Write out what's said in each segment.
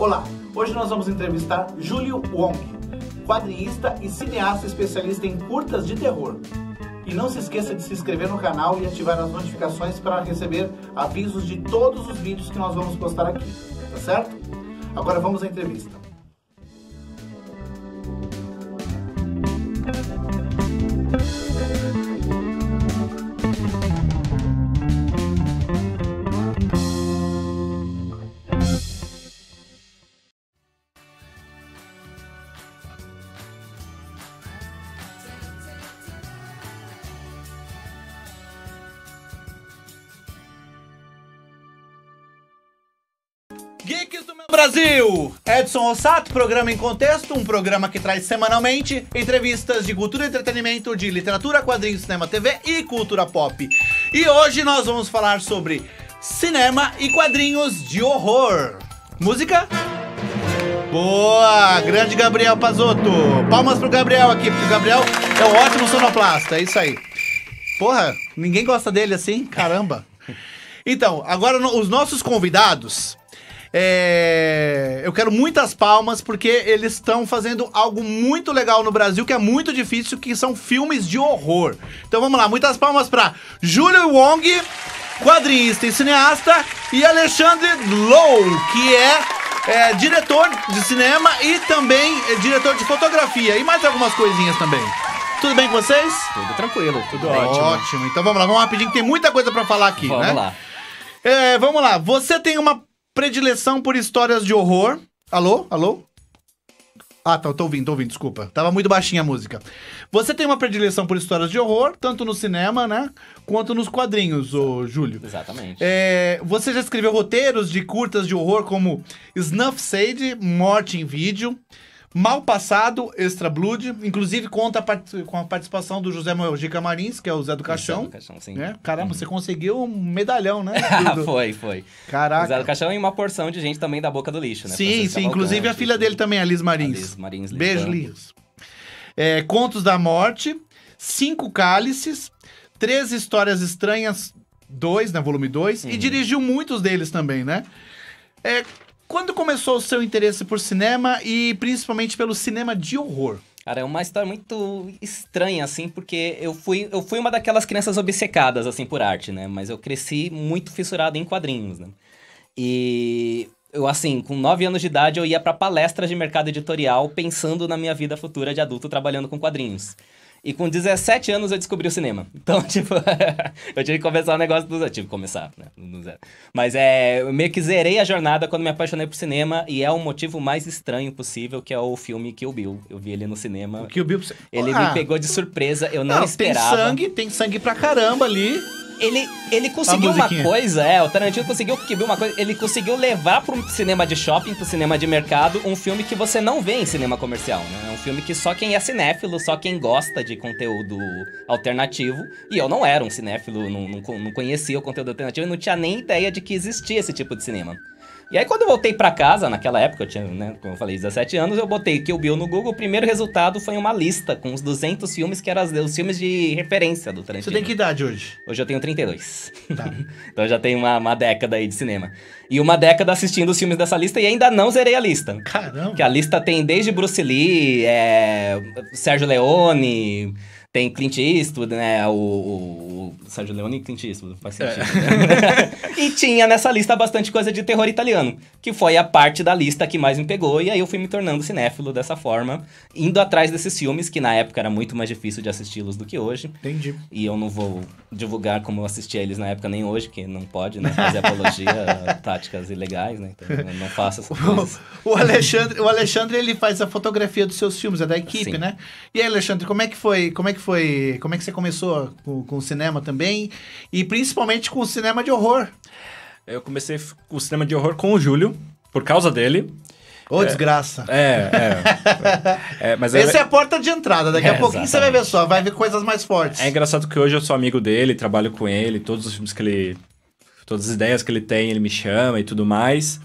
Olá, hoje nós vamos entrevistar Júlio Wong, quadrinista e cineasta especialista em curtas de terror. E não se esqueça de se inscrever no canal e ativar as notificações para receber avisos de todos os vídeos que nós vamos postar aqui, tá certo? Agora vamos à entrevista. Edson Osato, programa em contexto, um programa que traz semanalmente entrevistas de cultura e entretenimento, de literatura, quadrinhos, cinema, TV e cultura pop. E hoje nós vamos falar sobre cinema e quadrinhos de horror. Música? Boa! Grande Gabriel Pazotto. Palmas pro Gabriel aqui, porque o Gabriel é um ótimo sonoplasta, é isso aí. Porra, ninguém gosta dele assim? Caramba! Então, agora os nossos convidados, é... Eu quero muitas palmas porque eles estão fazendo algo muito legal no Brasil que é muito difícil, que são filmes de horror. Então vamos lá, muitas palmas para Júlio Wong, quadrinista e cineasta, e Alexandre Low, que é é, diretor de cinema e também é, diretor de fotografia e mais algumas coisinhas também. Tudo bem com vocês? Tudo tranquilo, tudo ótimo. Ótimo. Então vamos lá, vamos rapidinho que tem muita coisa para falar aqui, vamos né? Vamos lá. É, vamos lá. Você tem uma Predileção por histórias de horror. Alô? Alô? Ah, tá, tô ouvindo, tô ouvindo, desculpa. Tava muito baixinha a música. Você tem uma predileção por histórias de horror, tanto no cinema, né? Quanto nos quadrinhos, ô Júlio. Exatamente. É, você já escreveu roteiros de curtas de horror como Snuff Sade, Morte em Vídeo, Mal Passado, Extra Blood, inclusive conta com a participação do José Manuel Gica Marins, que é o Zé do Caixão. Zé do Caixão, sim. Né? Caramba, uhum. você conseguiu um medalhão, né? foi, foi. Caraca. O Zé do Caixão e uma porção de gente também da boca do lixo, né? Sim, sim. inclusive a filha né? dele também, a Liz Marins. A Liz Marins, Liz Beijo, Liz. É, Contos da Morte, Cinco Cálices, Três Histórias Estranhas dois, né? Volume 2. Uhum. E dirigiu muitos deles também, né? É, quando começou o seu interesse por cinema e principalmente pelo cinema de horror? Cara, é uma história muito estranha, assim, porque eu fui, eu fui uma daquelas crianças obcecadas, assim, por arte, né? Mas eu cresci muito fissurado em quadrinhos, né? E eu, assim, com 9 anos de idade, eu ia para palestras de mercado editorial pensando na minha vida futura de adulto trabalhando com quadrinhos. E com 17 anos eu descobri o cinema. Então, tipo, eu tive que começar o um negócio do zero. Tive que começar, né? Do zero. Mas é, eu meio que zerei a jornada quando me apaixonei por cinema e é o motivo mais estranho possível, que é o filme Kill Bill. Eu vi ele no cinema. O Kill Bill... Ele ah, me pegou de surpresa, eu não, não esperava. Tem sangue, tem sangue pra caramba ali ele, ele conseguiu uma coisa, é, o Tarantino conseguiu quebrou uma coisa, ele conseguiu levar pro cinema de shopping, pro cinema de mercado, um filme que você não vê em cinema comercial, né? É um filme que só quem é cinéfilo, só quem gosta de conteúdo alternativo, e eu não era um cinéfilo, não, não, não conhecia o conteúdo alternativo e não tinha nem ideia de que existia esse tipo de cinema. E aí, quando eu voltei para casa, naquela época, eu tinha, né, como eu falei, 17 anos, eu botei Kill Bill no Google. O primeiro resultado foi uma lista com os 200 filmes que eram os filmes de referência do Tarantino. Você tem que idade hoje? Hoje eu tenho 32. Tá. então eu já tenho uma, uma década aí de cinema. E uma década assistindo os filmes dessa lista e ainda não zerei a lista. Caramba! Que a lista tem desde Bruce Lee, é, Sérgio Leone. Tem Clint Eastwood, né? O, o, o Sérgio Leone e Clint Eastwood, faz é. sentido. Né? e tinha nessa lista bastante coisa de terror italiano, que foi a parte da lista que mais me pegou, e aí eu fui me tornando cinéfilo dessa forma, indo atrás desses filmes, que na época era muito mais difícil de assisti-los do que hoje. Entendi. E eu não vou divulgar como eu assisti a eles na época nem hoje, que não pode, né? Fazer apologia táticas ilegais, né? Então não faço essas coisas. O, o Alexandre, o Alexandre ele faz a fotografia dos seus filmes, é da equipe, Sim. né? E aí, Alexandre, como é que foi? Como é que que foi? Como é que você começou com, o cinema também? E principalmente com o cinema de horror. Eu comecei o cinema de horror com o Júlio, por causa dele. Ô, é, desgraça. É, é. é, mas Essa é a porta de entrada. Daqui é, a pouquinho exatamente. você vai ver só, vai ver coisas mais fortes. É engraçado que hoje eu sou amigo dele, trabalho com ele, todos os filmes que ele. Todas as ideias que ele tem, ele me chama e tudo mais.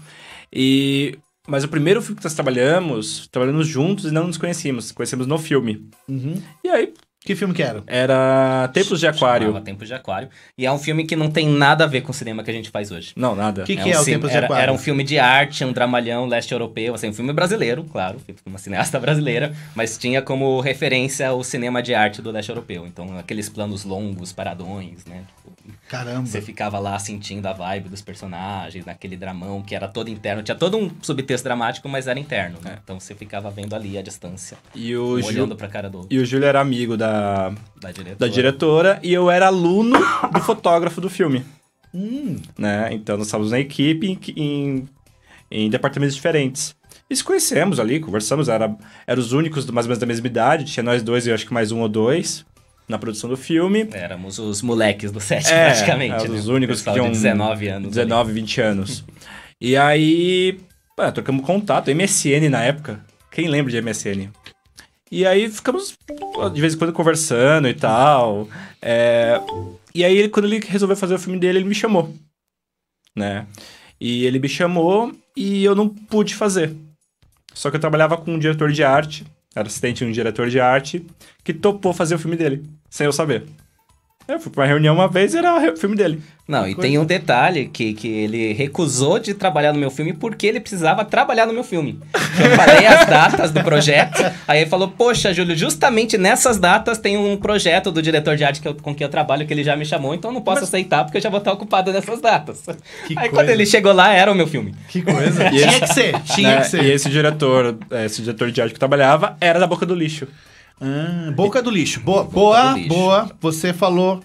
E. Mas o primeiro filme que nós trabalhamos, trabalhamos juntos e não nos conhecíamos. Conhecemos no filme. Uhum. E aí, que filme que era? Era Tempos de Aquário. Chamava Tempos de Aquário. E é um filme que não tem nada a ver com o cinema que a gente faz hoje. Não, nada. O que, que é, é um é, o Tempos de Aquário? Era, um filme de arte, um dramalhão leste europeu, assim, um filme brasileiro, claro, uma cineasta brasileira, mas tinha como referência o cinema de arte do leste europeu. Então, aqueles planos longos, paradões, né? Tipo, Caramba. Você ficava lá sentindo a vibe dos personagens, naquele dramão que era todo interno. Tinha todo um subtexto dramático, mas era interno, né? É. Então, você ficava vendo ali a distância. E o Ju... olhando pra cara do outro. E o Júlio era amigo da da, diretora. da, diretora. e eu era aluno do fotógrafo do filme. Hum. Né? Então nós estávamos na equipe em, em, em departamentos diferentes. E se conhecemos ali, conversamos, era, era os únicos mais ou menos da mesma idade, tinha nós dois e eu acho que mais um ou dois na produção do filme. Éramos os moleques do set, é, praticamente. Né? Os únicos que tinham. 19 anos. 19, ali. 20 anos. e aí. trocamos contato, MSN na época. Quem lembra de MSN? E aí ficamos de vez em quando conversando e tal. É, e aí, quando ele resolveu fazer o filme dele, ele me chamou, né? E ele me chamou e eu não pude fazer. Só que eu trabalhava com um diretor de arte, era assistente de um diretor de arte, que topou fazer o filme dele, sem eu saber. Eu é, fui pra uma reunião uma vez e era o filme dele. Não, e tem um assim. detalhe que, que ele recusou de trabalhar no meu filme porque ele precisava trabalhar no meu filme. Eu falei as datas do projeto, aí ele falou: Poxa, Júlio, justamente nessas datas tem um projeto do diretor de arte que eu, com quem eu trabalho que ele já me chamou, então não posso Mas... aceitar porque eu já vou estar ocupado nessas datas. Que aí coisa. quando ele chegou lá, era o meu filme. Que coisa. tinha que ser, tinha né? que ser. E esse diretor, esse diretor de arte que eu trabalhava, era da boca do lixo. Ah, boca do lixo. Boa, boa, lixo. boa. Você falou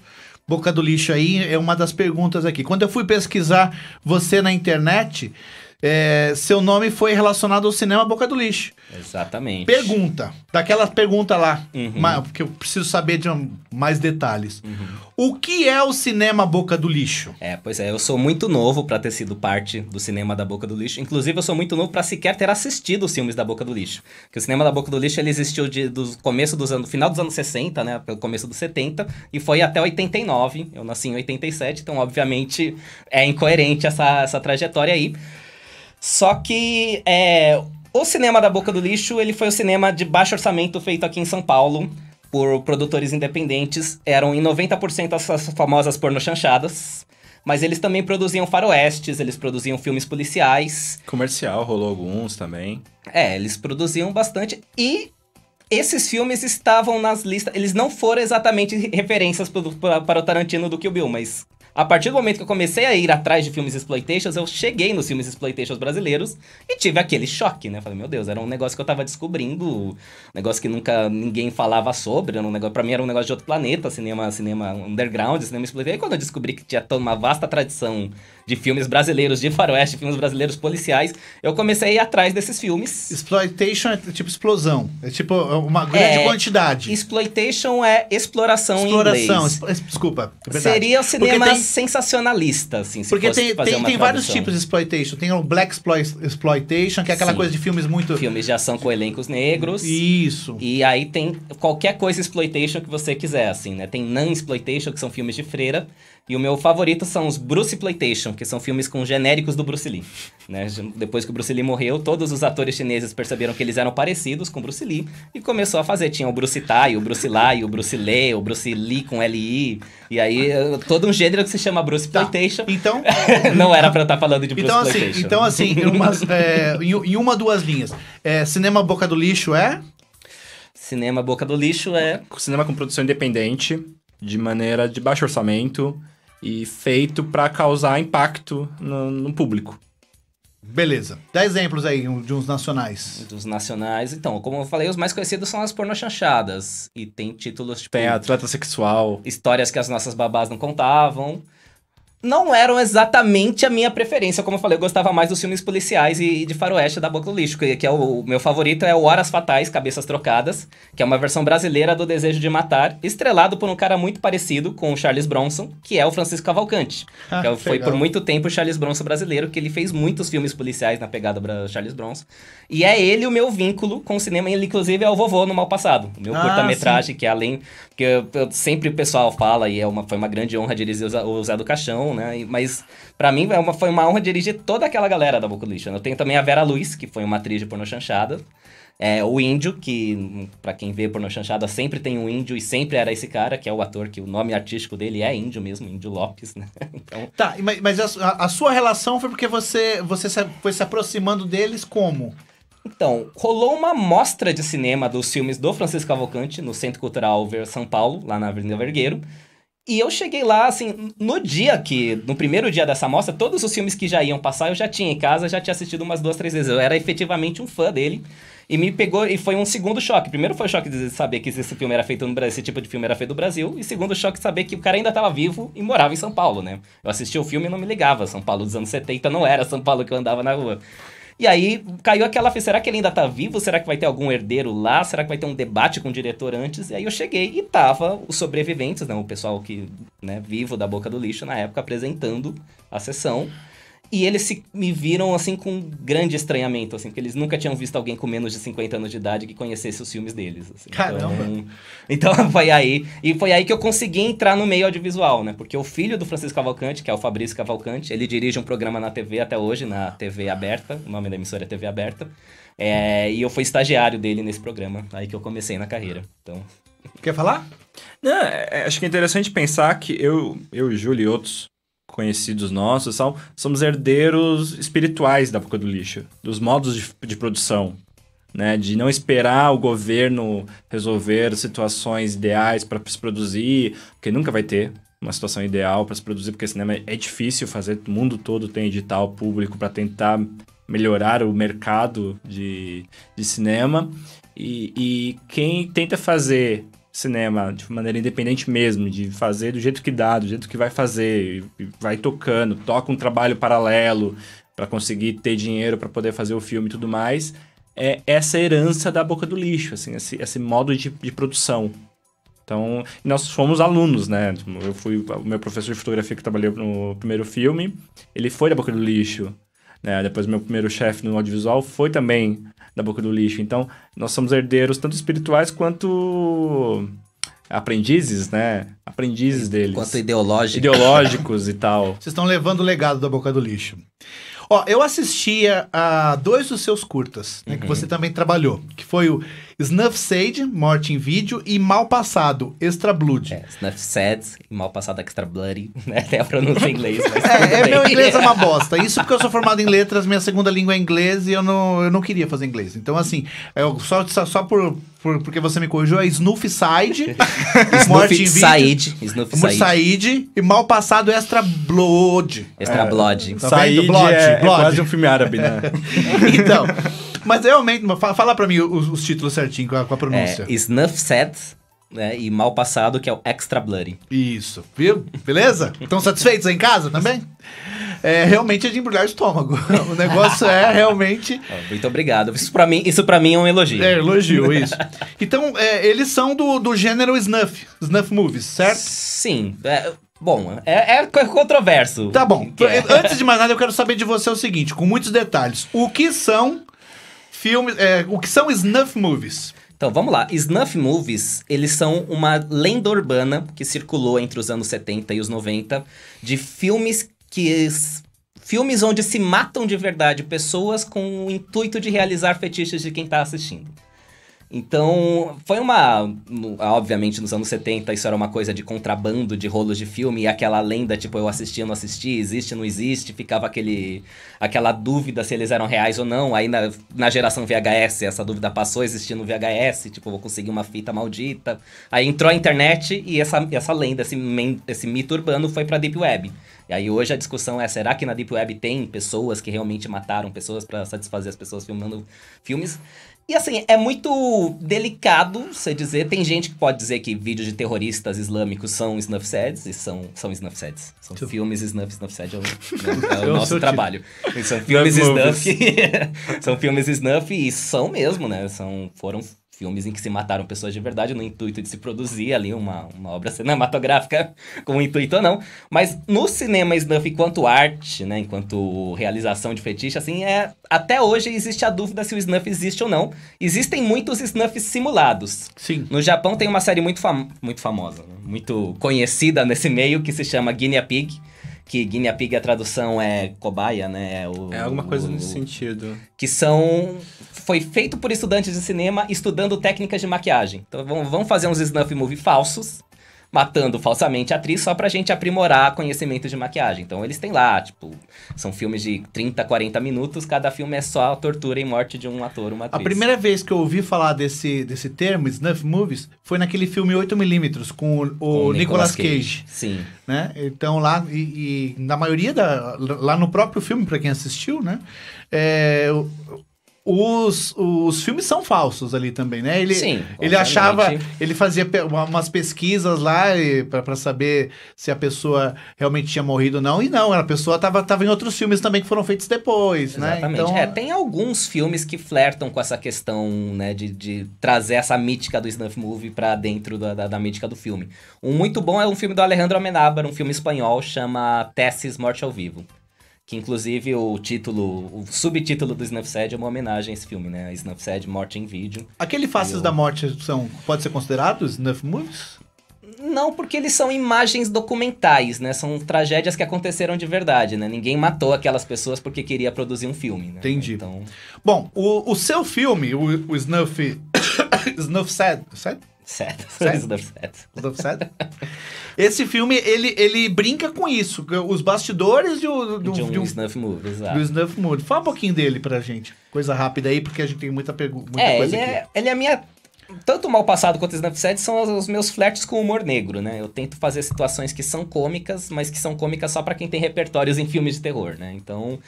boca do lixo aí, é uma das perguntas aqui. Quando eu fui pesquisar você na internet, é, seu nome foi relacionado ao cinema Boca do Lixo. Exatamente. Pergunta. Daquela pergunta lá, uhum. mas, porque eu preciso saber de um, mais detalhes. Uhum. O que é o cinema Boca do Lixo? É, pois é, eu sou muito novo para ter sido parte do cinema da Boca do Lixo. Inclusive, eu sou muito novo para sequer ter assistido os filmes da Boca do Lixo. Porque o cinema da Boca do Lixo ele existiu de, do começo dos anos, final dos anos 60, né, pelo começo dos 70 e foi até 89. Eu nasci em 87, então obviamente é incoerente essa, essa trajetória aí. Só que é, o cinema da Boca do Lixo, ele foi o cinema de baixo orçamento feito aqui em São Paulo por produtores independentes. Eram em 90% as famosas porno chanchadas. Mas eles também produziam faroestes, eles produziam filmes policiais. Comercial rolou alguns também. É, eles produziam bastante. E esses filmes estavam nas listas. Eles não foram exatamente referências para o Tarantino do Kill Bill, mas a partir do momento que eu comecei a ir atrás de filmes exploitations, eu cheguei nos filmes exploitations brasileiros e tive aquele choque, né? Falei, meu Deus, era um negócio que eu tava descobrindo, um negócio que nunca ninguém falava sobre, um negócio, pra mim era um negócio de outro planeta, cinema, cinema underground, cinema exploitation. E quando eu descobri que tinha toda uma vasta tradição de filmes brasileiros de faroeste, filmes brasileiros policiais, eu comecei a ir atrás desses filmes. Exploitation é tipo explosão. É tipo é uma grande é, quantidade. Exploitation é exploração, exploração em inglês. Desculpa. É Seria o cinema tem... sensacionalista, assim, se Porque tem, tem, tem vários tipos de exploitation. Tem o black exploitation, que é aquela Sim. coisa de filmes muito... Filmes de ação com elencos negros. Isso. E aí tem qualquer coisa exploitation que você quiser, assim, né? Tem non-exploitation, que são filmes de freira. E o meu favorito são os Bruce Playtation, que são filmes com genéricos do Bruce Lee. Né? Depois que o Bruce Lee morreu, todos os atores chineses perceberam que eles eram parecidos com o Bruce Lee e começou a fazer. Tinha o Bruce Tai, o Bruce Lai, o Bruce Lee, o Bruce Lee com L-I. E aí, todo um gênero que se chama Bruce tá. Playtation. Então. não era pra eu estar tá falando de Bruce então, assim, Playtation. Assim, então, assim, em, umas, é, em, uma, duas linhas. É, cinema Boca do Lixo é? Cinema Boca do Lixo é. Cinema com produção independente, de maneira de baixo orçamento e feito para causar impacto no, no público. Beleza. Dá exemplos aí de uns nacionais. Dos nacionais, então, como eu falei, os mais conhecidos são as pornochanchadas. E tem títulos tipo. Tem atleta sexual. Histórias que as nossas babás não contavam não eram exatamente a minha preferência. Como eu falei, eu gostava mais dos filmes policiais e, e de faroeste da Boca do Lixo, que, que é o, o, meu favorito é o Horas Fatais, Cabeças Trocadas, que é uma versão brasileira do Desejo de Matar, estrelado por um cara muito parecido com o Charles Bronson, que é o Francisco Cavalcante. Ah, que é foi legal. por muito tempo o Charles Bronson brasileiro, que ele fez muitos filmes policiais na pegada do Charles Bronson. E é ele o meu vínculo com o cinema, ele inclusive é o Vovô no Mal Passado, o meu ah, curta-metragem, que é além... que eu, eu, sempre o pessoal fala, e é uma, foi uma grande honra dirigir o Zé do Caixão, né? Mas para mim é uma, foi uma honra dirigir toda aquela galera da Boculition. Eu tenho também a Vera Luiz, que foi uma atriz de porno chanchada. É, o índio, que para quem vê porno chanchada sempre tem um índio e sempre era esse cara, que é o ator que o nome artístico dele é índio mesmo, Índio Lopes, né? Então... Tá, mas, mas a, a, sua relação foi porque você, você foi se aproximando deles como? Então, rolou uma mostra de cinema dos filmes do Francisco Cavalcante no Centro Cultural Ver São Paulo, lá na Avenida Vergueiro. E eu cheguei lá, assim, no dia que, no primeiro dia dessa mostra, todos os filmes que já iam passar eu já tinha em casa, já tinha assistido umas duas, três vezes. Eu era efetivamente um fã dele. E me pegou, e foi um segundo choque. Primeiro foi o choque de saber que esse filme era feito no Brasil, esse tipo de filme era feito no Brasil. E segundo choque saber que o cara ainda estava vivo e morava em São Paulo, né? Eu assistia o filme e não me ligava. São Paulo dos anos 70 não era São Paulo que eu andava na rua. E aí caiu aquela, será que ele ainda tá vivo? Será que vai ter algum herdeiro lá? Será que vai ter um debate com o diretor antes? E aí eu cheguei e tava os sobreviventes, né, o pessoal que, né, vivo da boca do lixo na época apresentando a sessão. E eles se, me viram, assim, com grande estranhamento, assim, porque eles nunca tinham visto alguém com menos de 50 anos de idade que conhecesse os filmes deles. Assim. Então, Caramba! Então, então, foi aí. E foi aí que eu consegui entrar no meio audiovisual, né? Porque o filho do Francisco Cavalcante, que é o Fabrício Cavalcante, ele dirige um programa na TV até hoje, na TV Aberta, o nome da emissora é TV Aberta. É, e eu fui estagiário dele nesse programa, aí que eu comecei na carreira. Então. Quer falar? Não, é, é, acho que é interessante pensar que eu, eu Júlio e outros conhecidos nossos, são, somos herdeiros espirituais da boca do lixo, dos modos de, de produção, né? De não esperar o governo resolver situações ideais para se produzir, porque nunca vai ter uma situação ideal para se produzir, porque cinema é difícil fazer, o mundo todo tem edital público para tentar melhorar o mercado de, de cinema. E, e quem tenta fazer cinema de maneira independente mesmo, de fazer do jeito que dá, do jeito que vai fazer, vai tocando, toca um trabalho paralelo para conseguir ter dinheiro para poder fazer o filme e tudo mais, é essa herança da boca do lixo, assim, esse, esse modo de, de produção. Então, nós fomos alunos, né? Eu fui, o meu professor de fotografia que trabalhou no primeiro filme, ele foi da boca do lixo, né? Depois meu primeiro chefe no audiovisual foi também da boca do lixo. Então, nós somos herdeiros tanto espirituais quanto aprendizes, né? Aprendizes é, deles. Quanto ideológicos. Ideológicos e tal. Vocês estão levando o legado da boca do lixo. Ó, eu assistia a dois dos seus curtas, né, uhum. que você também trabalhou, que foi o Snuff Sage, Morte em Vídeo e Mal Passado, Extra Blood. É, Snuff Sad, Mal Passado, Extra Bloody. Né? Até a pronúncia em inglês. Mas é, é meu inglês é uma bosta. Isso porque eu sou formado em letras, minha segunda língua é inglês e eu não, eu não queria fazer inglês. Então, assim, é, eu só, só, só por, por, porque você me corrigiu, é Snuff Side, Morte em Vídeo. Said, Snuff Said e Mal Passado, Extra Blood. Extra é, Blood. Tá Said blood, é, blood. é quase um filme árabe, né? então... Mas realmente, fala, fala pra mim os, os títulos certinho com a, com a pronúncia. É, Snuff Set né, e Mal Passado, que é o Extra Bloody. Isso, viu? Beleza? Estão satisfeitos aí em casa também? É, realmente é de embrulhar o estômago. O negócio é realmente. Muito obrigado. Isso para mim, isso para mim é um elogio. É, elogio, isso. Então, é, eles são do, do gênero snuff, snuff movies, certo? Sim. É, bom, é, é controverso. Tá bom. É. Antes de mais nada, eu quero saber de você o seguinte, com muitos detalhes. O que são filmes, é, o que são snuff movies? Então, vamos lá. Snuff movies, eles são uma lenda urbana que circulou entre os anos 70 e os 90 de filmes que filmes onde se matam de verdade pessoas com o intuito de realizar fetiches de quem está assistindo. Então, foi uma. Obviamente, nos anos 70, isso era uma coisa de contrabando de rolos de filme, e aquela lenda, tipo, eu assisti, não assisti, existe, não existe, ficava aquele, aquela dúvida se eles eram reais ou não. Aí na, na geração VHS, essa dúvida passou existindo VHS, tipo, vou conseguir uma fita maldita. Aí entrou a internet e essa, essa lenda, esse, esse mito urbano foi pra Deep Web. E aí hoje a discussão é: será que na Deep Web tem pessoas que realmente mataram pessoas para satisfazer as pessoas filmando filmes? E assim, é muito delicado você dizer. Tem gente que pode dizer que vídeos de terroristas islâmicos são snuff sets e são, são snuff sets é né, é São Sim. filmes snuff, snuff sets é o, é o nosso trabalho. Tipo. São filmes snuff. são filmes snuff e são mesmo, né? São, foram filmes em que se mataram pessoas de verdade no intuito de se produzir ali uma, uma obra cinematográfica com intuito ou não. Mas no cinema snuff enquanto arte, né, enquanto realização de fetiche, assim, é até hoje existe a dúvida se o snuff existe ou não. Existem muitos snuffs simulados. Sim. No Japão tem uma série muito, fam muito famosa, né? muito conhecida nesse meio que se chama Guinea Pig que guinea pig a tradução é cobaia, né? É, o, é alguma coisa o, nesse sentido. Que são foi feito por estudantes de cinema estudando técnicas de maquiagem. Então vão, fazer uns snuff movie falsos matando falsamente a atriz só pra gente aprimorar conhecimento de maquiagem. Então eles têm lá, tipo, são filmes de 30, 40 minutos, cada filme é só a tortura e morte de um ator, uma atriz. A primeira vez que eu ouvi falar desse, desse termo, snuff movies, foi naquele filme 8mm com o, com o Nicolas, Nicolas Cage. Cage. Sim. Né? Então lá, e, e, na maioria da. Lá no próprio filme, para quem assistiu, né? É, os, os filmes são falsos ali também, né? Ele, Sim. Ele obviamente. achava, ele fazia umas pesquisas lá para saber se a pessoa realmente tinha morrido ou não, e não, a pessoa estava tava em outros filmes também que foram feitos depois, né? Exatamente. né? Então... É, tem alguns filmes que flertam com essa questão, né, de, de trazer essa mítica do snuff movie para dentro da, da, da, mítica do filme. Um muito bom é um filme do Alejandro Amenábar, um filme espanhol, chama Tessis Morte ao Vivo. Que inclusive o título, o subtítulo do Snuffsed é uma homenagem a esse filme, né? Snuffsed Morte em Vídeo. Aquele Faces eu... da Morte são, pode ser considerado Snuff Movies? Não, porque eles são imagens documentais, né? São tragédias que aconteceram de verdade, né? Ninguém matou aquelas pessoas porque queria produzir um filme, né? Entendi. Então... Bom, o, o seu filme, o, o Snuff... Snuff Sad... Sad? Certo. certo? certo. certo? Esse filme, ele, ele brinca com isso. Os bastidores de, um, do de um, de um snuff movie, exato. Do snuff movie. Fala um pouquinho dele pra gente. Coisa rápida aí, porque a gente tem muita, muita é, coisa ele aqui. É, ele é a minha... Tanto o Mal Passado quanto o Snapchat são os, os meus flertes com o humor negro, né? Eu tento fazer situações que são cômicas, mas que são cômicas só para quem tem repertórios em filmes de terror, né? Então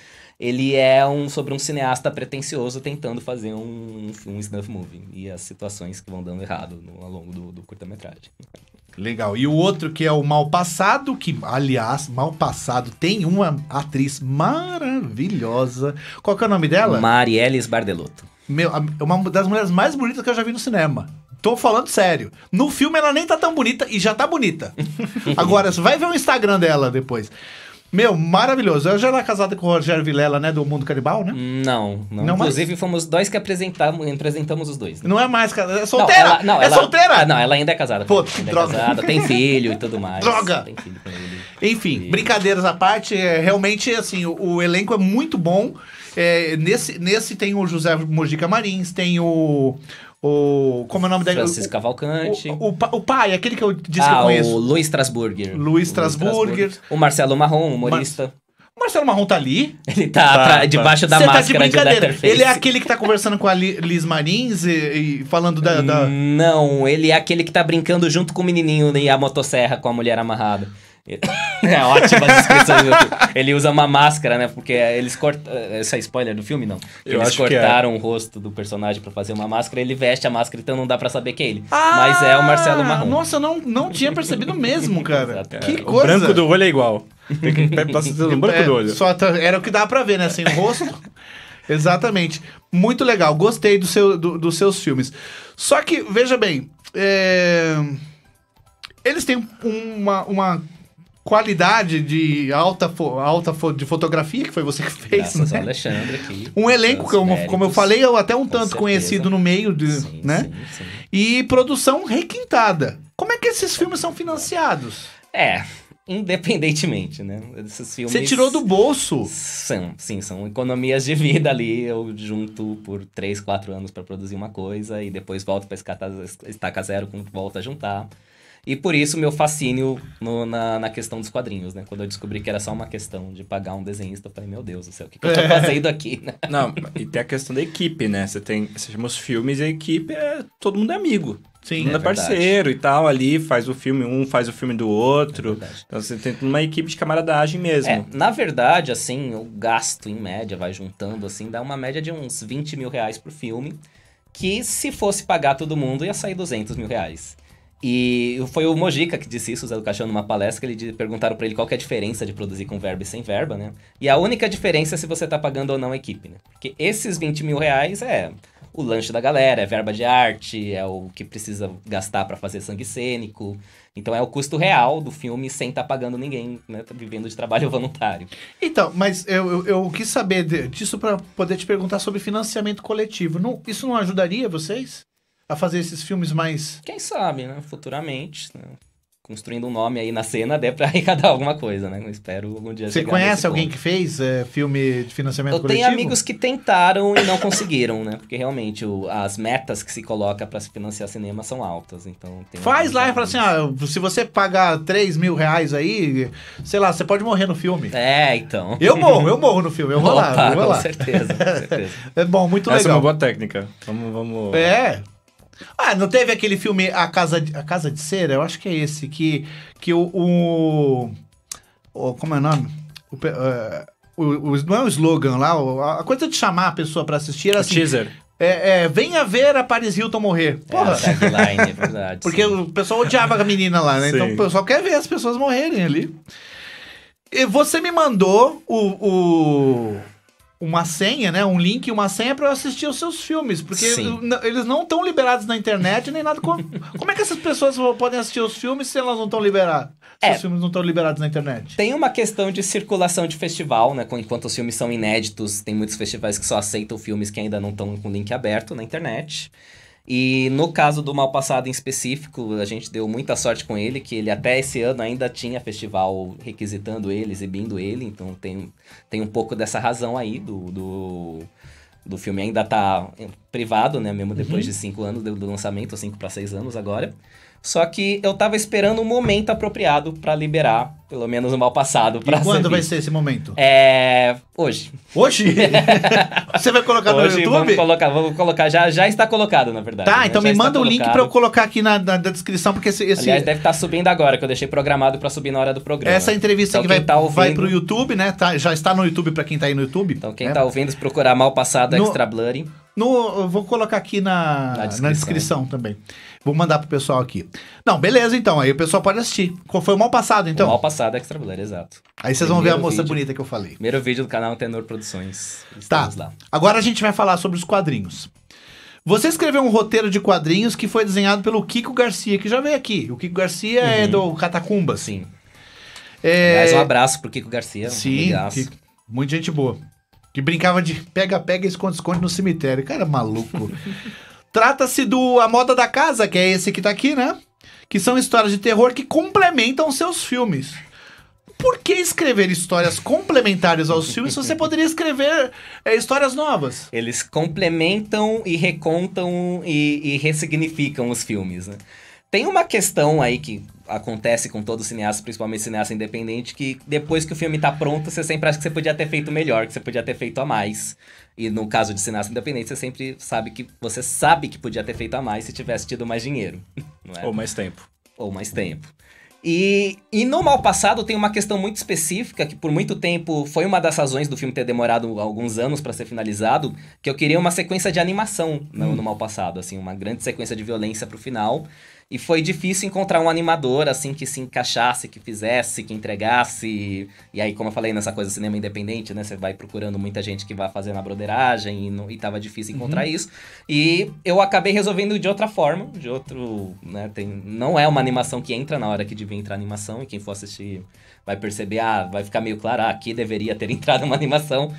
ele é um sobre um cineasta pretencioso tentando fazer um, um, um snuff movie e as situações que vão dando errado no, ao longo do, do curta-metragem. Legal. E o outro que é o Mal Passado, que, aliás, Mal Passado tem uma atriz maravilhosa. Qual que é o nome dela? Marielles Bardelotto. É uma das mulheres mais bonitas que eu já vi no cinema. Tô falando sério. No filme ela nem tá tão bonita e já tá bonita. Agora, você vai ver o Instagram dela depois. Meu, maravilhoso. Eu já era casada com o Rogério Vilela, né? Do Mundo Canibal, né? Não, não. não Inclusive, mais? fomos nós que apresentamos, apresentamos os dois. Né? Não é mais casada. É solteira! Não, ela, não, é ela, solteira! Ah, não, ela ainda é casada. Pô, que é droga. É casada, tem filho e tudo mais. Droga! Tem filho com ele. Enfim, e... brincadeiras à parte, é, realmente, assim, o, o elenco é muito bom. É, nesse, nesse tem o José Mojica Marins, tem o. O. Como é o nome dele? Francisco Cavalcante. O, o, o, pai, aquele que eu disse ah, que eu ah, conheço. O Luiz Strasburger. Luiz Strasburger. O Marcelo Marrom, humorista. O Marcelo Marrom tá ali. Ele tá, tá, tá. debaixo da Cê máscara tá de, de Ele é aquele que tá conversando com a Liz Marins e, e falando da, da, Não, ele é aquele que tá brincando junto com o menininho e a motosserra com a mulher amarrada. É ótima descrição Ele usa uma máscara, né? Porque eles cortam. Isso é spoiler do filme, não? Eu eles é. cortaram é. o rosto do personagem para fazer uma máscara, ele veste a máscara, então não dá para saber que é ele. Ah, Mas é o Marcelo Marrom. Nossa, eu não, não tinha percebido mesmo, cara. que é, coisa. O branco do olho é igual. Tem que é, branco do olho. Só tá, era o que dá para ver, né? Sem o rosto. Exatamente. Muito legal. Gostei do seu, do, dos seus filmes. Só que, veja bem. É... Eles têm uma, uma qualidade de alta, alta de fotografia, que foi você que fez, Graças né? Alexandre aqui. Um elenco, que como eu falei, eu até um tanto certeza. conhecido no meio, de, sim, né? Sim, sim. E produção requintada. Como é que esses filmes são financiados? É, independentemente, né? Esses filmes... Você tirou do bolso? São, sim, são economias de vida ali. Eu junto por 3, 4 anos para produzir uma coisa e depois volto para estaca zero, volta a juntar. E por isso meu fascínio no, na, na questão dos quadrinhos, né? Quando eu descobri que era só uma questão de pagar um desenhista, eu falei, meu Deus do céu, o que, que eu tô é. fazendo aqui? Né? Não, e tem a questão da equipe, né? Você tem, você chama os filmes e a equipe é todo mundo é amigo. Sim. Todo é, é parceiro e tal, ali faz o filme, um faz o filme do outro. É então você tem uma equipe de camaradagem mesmo. É, na verdade, assim, o gasto em média, vai juntando, assim, dá uma média de uns 20 mil reais por filme. Que se fosse pagar todo mundo, ia sair 200 mil reais. E foi o Mojica que disse isso, o Zé do Caixão, numa palestra, que ele perguntaram para ele qual é a diferença de produzir com verba e sem verba, né? E a única diferença é se você tá pagando ou não a equipe, né? Porque esses 20 mil reais é o lanche da galera, é verba de arte, é o que precisa gastar para fazer sangue cênico. Então é o custo real do filme sem estar tá pagando ninguém, né? Tá vivendo de trabalho voluntário. Então, mas eu, eu, eu quis saber disso para poder te perguntar sobre financiamento coletivo. Não, isso não ajudaria vocês? a fazer esses filmes mais. Quem sabe, né? Futuramente. Né? Construindo um nome aí na cena, dê pra arrecadar alguma coisa, né? Eu espero algum dia. Você conhece alguém ponto. que fez é, filme de financiamento Eu coletivo? Eu tenho amigos que tentaram e não conseguiram, né? Porque realmente o, as metas que se coloca para se financiar cinema são altas. Então Faz lá e fala assim: ah, se você pagar 3 mil reais aí, sei lá, você pode morrer no filme. É, então. Eu morro, eu morro no filme, eu vou Opa, lá. Eu vou com, lá. Certeza, com certeza. é bom, muito Essa legal. Essa é uma boa técnica. Vamos. vamos... É. Ah, não teve aquele filme A Casa de, A Casa de Cera? Eu acho que é esse, que, que o, o, o Como é o nome? O, eh, o, o, não é o slogan lá, a coisa de chamar a pessoa para assistir era assim... Teaser. É, é, venha ver a Paris Hilton morrer. É, Porra. É, tagline, é verdade. Porque sim. o pessoal odiava a menina lá, né? Então sim. Então o pessoal quer ver as pessoas morrerem ali. E você me mandou o, o uma senha, né? Um link e uma senha para eu assistir os seus filmes. Porque eles não estão liberados na internet nem nada. Como, como é que essas pessoas podem assistir os filmes se elas não estão liberadas? Se é, os filmes não estão liberados na internet? Tem uma questão de circulação de festival, né? Enquanto os filmes são inéditos, tem muitos festivais que só aceitam filmes que ainda não estão com link aberto na internet. E no caso do Mal Passado em específico, a gente deu muita sorte com ele, que ele até esse ano ainda tinha festival requisitando ele, exibindo ele, então tem, tem um pouco dessa razão aí do, do, do filme ainda tá privado, né? Mesmo depois uhum. de cinco anos do, do lançamento, cinco para seis anos agora. Só que eu tava esperando o um momento apropriado para liberar, pelo menos o mal passado. Pra e quando servir. vai ser esse momento? É. Hoje. Hoje? Você vai colocar hoje no YouTube? Vamos colocar, vamos colocar. Já, já está colocado, na verdade. Tá, né? então já me manda o colocado. link para eu colocar aqui na, na, na, descrição, porque esse. esse... Aliás, deve estar tá subindo agora, que eu deixei programado para subir na hora do programa. Essa entrevista então, que vai, tá ouvindo... vai pro YouTube, né? Tá, já está no YouTube para quem tá aí no YouTube. Então, quem né? tá ouvindo, se procurar mal passado no... extra blurry. No, eu vou colocar aqui na, na descrição, na descrição também. Vou mandar pro pessoal aqui. Não, beleza, então. Aí o pessoal pode assistir. Foi o mal passado, então? O mal passado é Extra exato. Aí vocês vão ver a moça vídeo. bonita que eu falei. Primeiro vídeo do canal Tenor Produções. Tá. Estamos tá. Lá. Agora a gente vai falar sobre os quadrinhos. Você escreveu um roteiro de quadrinhos que foi desenhado pelo Kiko Garcia, que já veio aqui. O Kiko Garcia é uhum. é do Catacumba. Sim. É... Mais um abraço pro Kiko Garcia. Sim, Kiko. Muita gente boa. Que brincava de pega-pega e esconde-esconde no cemitério. Cara, maluco. Trata-se do A Moda da Casa, que é esse que tá aqui, né? Que são histórias de terror que complementam seus filmes. Por que escrever histórias complementares aos filmes se você poderia escrever é, histórias novas? Eles complementam e recontam e, e ressignificam os filmes, né? Tem uma questão aí que acontece com todo cineasta, principalmente cineasta independente, que depois que o filme tá pronto, você sempre acha que você podia ter feito melhor, que você podia ter feito a mais. E no caso de cineasta independente, você sempre sabe que você sabe que podia ter feito a mais se tivesse tido mais dinheiro, é? Ou mais tempo. Ou mais tempo. E, e no Mal Passado tem uma questão muito específica que por muito tempo foi uma das razões do filme ter demorado alguns anos para ser finalizado, que eu queria uma sequência de animação no, hum. no Mal Passado, assim, uma grande sequência de violência pro final. E foi difícil encontrar um animador, assim, que se encaixasse, que fizesse, que entregasse. E aí, como eu falei, nessa coisa cinema independente, né? Você vai procurando muita gente que vai fazer na broderagem e, não, e tava difícil uhum. encontrar uhum. isso. E eu acabei resolvendo de outra forma, de outro, né? Tem, não é uma animação que entra na hora que devia entrar a animação. E quem for assistir vai perceber, ah, vai ficar meio claro, ah, aqui deveria ter entrado uma animação.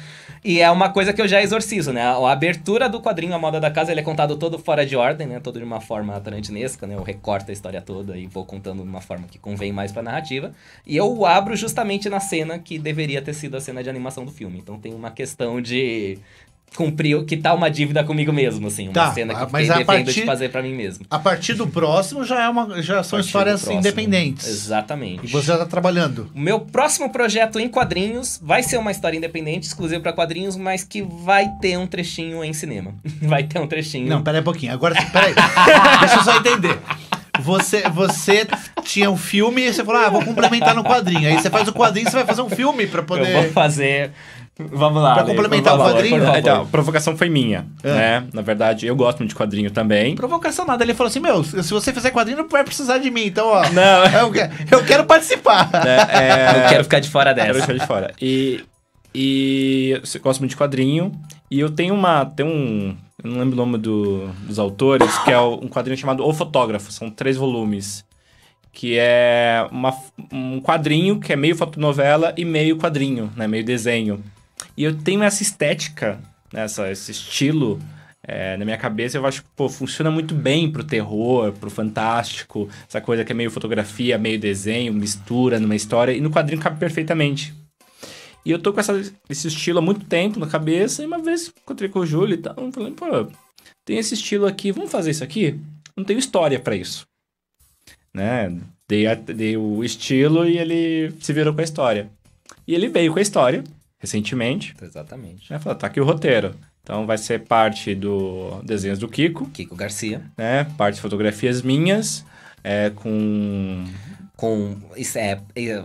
E é uma coisa que eu já exorcizo, né? A abertura do quadrinho A Moda da Casa, ele é contado todo fora de ordem, né? Todo de uma forma tarantinesca, né? O corto a história toda e vou contando de uma forma que convém mais pra narrativa. E eu abro justamente na cena que deveria ter sido a cena de animação do filme. Então tem uma questão de, cumpriu, que tá uma dívida comigo mesmo, assim. Uma tá, cena que ah, eu mas de fazer para mim mesmo. A partir do próximo já, é uma, já são histórias independentes. Exatamente. E você já tá trabalhando. O meu próximo projeto em quadrinhos vai ser uma história independente, exclusiva para quadrinhos, mas que vai ter um trechinho em cinema. Vai ter um trechinho. Não, pera um pouquinho. Agora, pera aí. Deixa eu só entender. Você, você tinha um filme e você falou, ah, vou complementar no quadrinho. Aí você faz o quadrinho, você vai fazer um filme para poder... Eu vou fazer Vamos lá. Pra complementar lá, o quadrinho. Lá, então, a provocação foi minha, é. né? Na verdade, eu gosto muito de quadrinho também. Provocação nada. Ele falou assim, meu, se você fizer quadrinho, não vai precisar de mim. Então, ó... Não. Eu, quero, eu quero participar. É, é... Eu quero ficar de fora dessa. Eu quero ficar de fora. E... E... Eu gosto muito de quadrinho. E eu tenho uma... Tenho um... Eu não lembro o nome do, dos autores, que é um quadrinho chamado O Fotógrafo. São três volumes que é uma, um quadrinho que é meio fotonovela e meio quadrinho, né? Meio desenho. E eu tenho essa estética, né, essa, esse estilo é, na minha cabeça, eu acho que pô, funciona muito bem pro terror, pro fantástico, essa coisa que é meio fotografia, meio desenho, mistura numa história, e no quadrinho cabe perfeitamente. E eu tô com essa, esse estilo há muito tempo na cabeça, e uma vez encontrei com o Júlio e tal, eu falei, pô, tem esse estilo aqui, vamos fazer isso aqui? Não tenho história para isso. Né? Dei, a, dei o estilo e ele se virou com a história. E ele veio com a história, recentemente. Exatamente. Né? Falou, tá aqui o roteiro. Então vai ser parte do desenhos do Kiko. Kiko Garcia. Né? Parte de fotografias minhas, é, com... Com... Isso é, é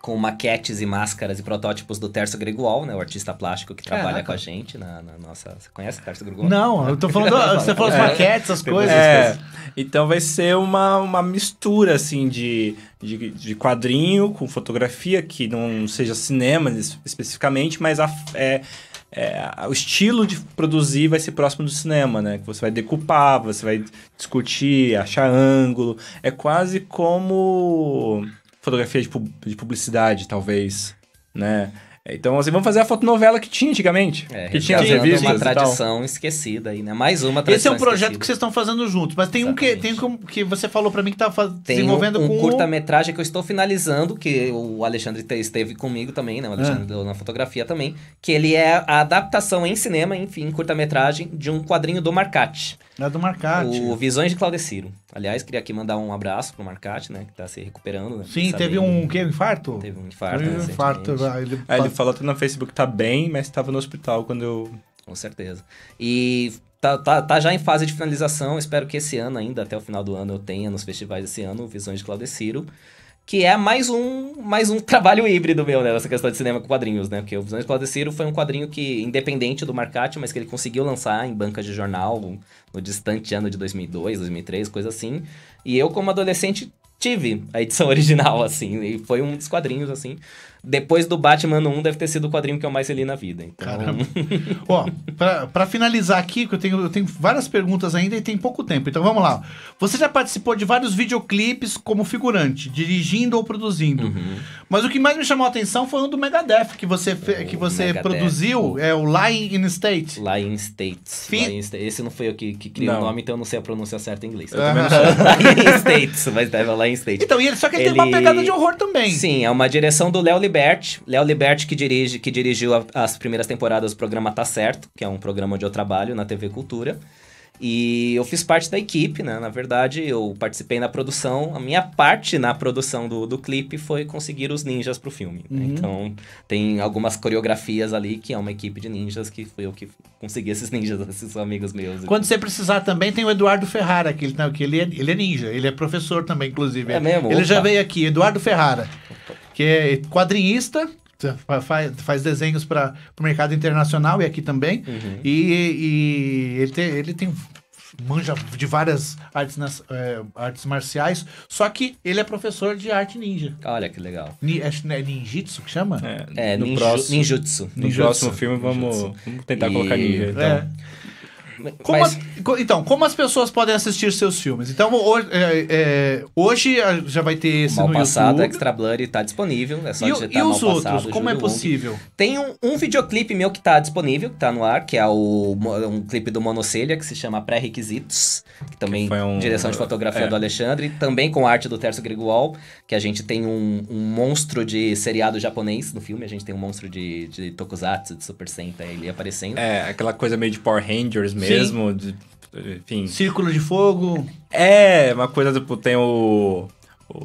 com maquetes e máscaras e protótipos do Terço Gregual, né? O artista plástico que Caraca. trabalha com a gente na, na nossa... Você conhece o Terço Gregual? Não, eu tô falando... você falou as é. maquetes, as é. coisas, é. Então vai ser uma, uma mistura, assim, de, de, de quadrinho com fotografia, que não seja cinema especificamente, mas a, é, é, o estilo de produzir vai ser próximo do cinema, né? Que você vai decupar, você vai discutir, achar ângulo. É quase como fotografia de, de publicidade, talvez, né? Então, assim, vamos fazer a fotonovela que tinha antigamente. É, que tinha as revistas. uma tradição esquecida aí, né? Mais uma tradição. Esse é um projeto esquecida. que vocês estão fazendo juntos, mas tem Exatamente. um que, tem um que você falou para mim que tá tem desenvolvendo um, um com. Um curta-metragem que eu estou finalizando, que o Alexandre esteve comigo também, né? O Alexandre é. na fotografia também, que ele é a adaptação em cinema, enfim, curta-metragem, de um quadrinho do Marcati. É do Marcati. O Visões de Claudeciro. Aliás, queria aqui mandar um abraço pro Marcati, né? Que tá se recuperando, né? Sim, teve um infarto? Teve um infarto. Teve um infarto. Ah, ele... É, ele falou até no Facebook que tá bem, mas estava no hospital quando eu. Com certeza. E tá, tá, tá já em fase de finalização. Espero que esse ano ainda, até o final do ano, eu tenha nos festivais esse ano o Visões de Claudeciro. Ciro que é mais um, mais um trabalho híbrido meu, né? Nessa questão de cinema com quadrinhos, né? Porque o de Ciro foi um quadrinho que, independente do Marcati, mas que ele conseguiu lançar em bancas de jornal no distante ano de 2002, 2003, coisa assim. E eu, como adolescente, tive a edição original, assim. E foi um dos quadrinhos, assim depois do Batman 1, deve ter sido o quadrinho que eu mais li na vida. Então... Caramba. Ó, pra, finalizar aqui, que eu tenho, eu tenho várias perguntas ainda e tem pouco tempo. Então vamos lá. Você já participou de vários videoclipes como figurante, dirigindo ou produzindo. Uhum. Mas o que mais me chamou a atenção foi um do Megadeth que você, fe, que você Megadeth, produziu, o... é o Lying in State. Lying in State. Fi... Lying Esse não foi eu que, que criei não. o nome, então eu não sei a pronúncia certa em inglês. Eu também não sei. Lying in States mas deve Lying in State. Então, e ele, só que ele, ele tem uma pegada de horror também. Sim, é uma direção do Léo Libera Léo Liberti que dirige, que dirigiu a, as primeiras temporadas do programa Tá Certo, que é um programa onde eu trabalho na TV Cultura. E eu fiz parte da equipe, né? Na verdade, eu participei na produção. A minha parte na produção do, do clipe foi conseguir os ninjas pro filme. Né? Uhum. Então, tem algumas coreografias ali, que é uma equipe de ninjas, que foi eu que consegui esses ninjas, esses amigos meus. Quando você precisar também, tem o Eduardo Ferrara, que ele, que ele, é, ele é ninja, ele é professor também, inclusive. É mesmo? Ele Opa. já veio aqui, Eduardo Ferrara. Opa que é quadrinista, faz, faz desenhos para o mercado internacional e aqui também. Uhum. E, e ele, tem, ele tem manja de várias artes, nas, é, artes marciais, só que ele é professor de arte ninja. Olha que legal. Ni, é, é ninjitsu que chama? É, é no ninju, próximo, ninjutsu. No ninjutsu. próximo filme vamos, vamos tentar e... colocar ninja. Então. É. Como Mas... a, então, como as pessoas podem assistir seus filmes? Então, hoje, é, é, hoje já vai ter esse Mal no passado, YouTube. Extra Blur está disponível. É só e, digitar e os Mal outros? Passado, como é possível? Lung. Tem um, um, videoclipe meu que está disponível, que está no ar, que é o, um clipe do Monocelha, que se chama Pré-Requisitos, que também que um... direção de fotografia é. do Alexandre, também com arte do Terço Gregual que a gente tem um, um, monstro de seriado japonês no filme, a gente tem um monstro de, de tokusatsu, de Super Sentai, ele aparecendo. É, aquela coisa meio de Power Rangers mesmo mesmo. De, enfim. Círculo de fogo. É, uma coisa tipo, tem o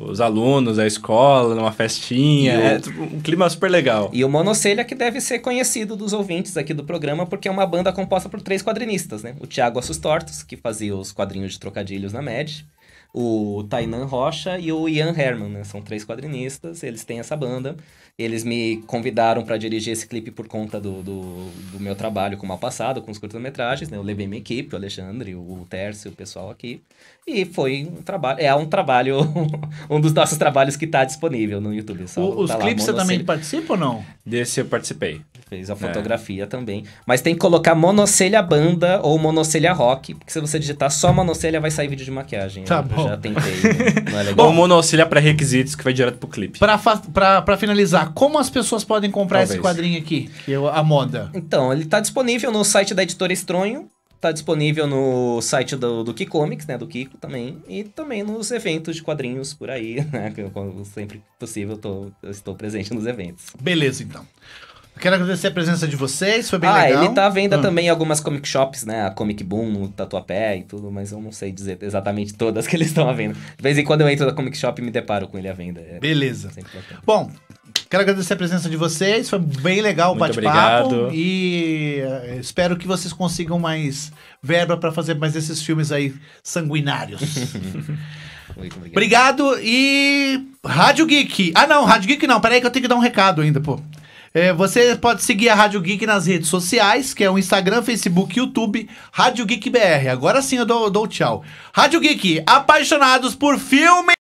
os alunos, a escola, numa festinha. É tipo, um clima super legal. E o Monocelha, que deve ser conhecido dos ouvintes aqui do programa, porque é uma banda composta por três quadrinistas, né? O Tiago Assustortos, que fazia os quadrinhos de trocadilhos na MED o Tainan Rocha e o Ian Herman, né? São três quadrinistas, eles têm essa banda. Eles me convidaram para dirigir esse clipe por conta do, do, do, meu trabalho com o Mal Passado, com os curtas-metragens, né? Eu levei minha equipe, o Alexandre, o Tércio, o pessoal aqui. E foi um trabalho, é um trabalho, um dos nossos trabalhos que está disponível no YouTube. Só o, os tá clipes você também participa ou não? Desse eu participei. Fez a fotografia é. também. Mas tem que colocar monocelha banda ou monocelha rock, porque se você digitar só monocelha vai sair vídeo de maquiagem. Tá né? bom. Bom. Já tentei. Né? não é legal. Bom, o Mono auxilia para requisitos que vai direto pro clipe. Para finalizar, como as pessoas podem comprar Talvez. esse quadrinho aqui? Que é a moda. Então, ele tá disponível no site da editora Estronho. Tá disponível no site do, do Kikomics, né? Do Kiko também. E também nos eventos de quadrinhos por aí, né? Quando sempre possível, eu, tô, eu estou presente nos eventos. Beleza, então. Quero agradecer a presença de vocês, foi bem ah, legal. Ah, ele tá à venda hum. também em algumas comic shops, né? A Comic Boom, o Tatuapé e tudo, mas eu não sei dizer exatamente todas que eles estão à venda. De vez em quando eu entro na comic shop e me deparo com ele à venda. É Beleza. Bom, Quero agradecer a presença de vocês, foi bem legal o bate-papo e eh, espero que vocês consigam mais verba para fazer mais esses filmes aí sanguinários. Muito obrigado. obrigado e Rádio Geek. Ah não, Rádio Geek não, peraí que eu tenho que dar um recado ainda, pô. É, você pode seguir a Rádio Geek nas redes sociais, que é o Instagram, Facebook, YouTube, Rádio Geek BR. Agora sim eu dou, dou tchau. Rádio Geek, apaixonados por filme